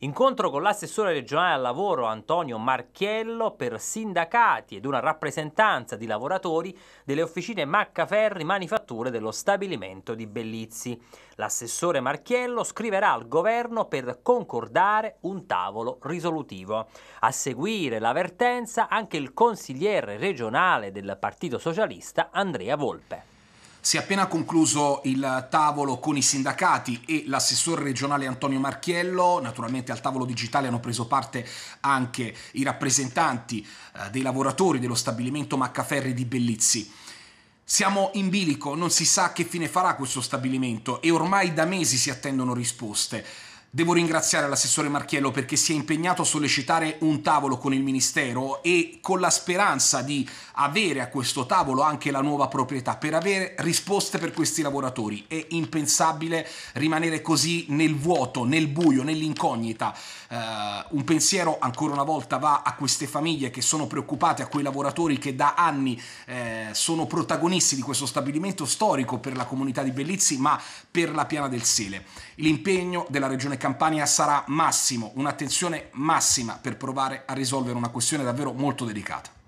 Incontro con l'assessore regionale al lavoro Antonio Marchiello per sindacati ed una rappresentanza di lavoratori delle officine Maccaferri Manifatture dello stabilimento di Bellizzi. L'assessore Marchiello scriverà al governo per concordare un tavolo risolutivo. A seguire l'avvertenza anche il consigliere regionale del Partito Socialista Andrea Volpe. Si è appena concluso il tavolo con i sindacati e l'assessore regionale Antonio Marchiello, naturalmente al tavolo digitale hanno preso parte anche i rappresentanti eh, dei lavoratori dello stabilimento Maccaferri di Bellizzi. Siamo in bilico, non si sa che fine farà questo stabilimento e ormai da mesi si attendono risposte. Devo ringraziare l'assessore Marchiello perché si è impegnato a sollecitare un tavolo con il Ministero e con la speranza di avere a questo tavolo anche la nuova proprietà per avere risposte per questi lavoratori. È impensabile rimanere così nel vuoto, nel buio, nell'incognita. Uh, un pensiero ancora una volta va a queste famiglie che sono preoccupate, a quei lavoratori che da anni eh, sono protagonisti di questo stabilimento storico per la comunità di Bellizzi ma per la piana del Sele. L'impegno della Regione Calabria Campania sarà massimo, un'attenzione massima per provare a risolvere una questione davvero molto delicata.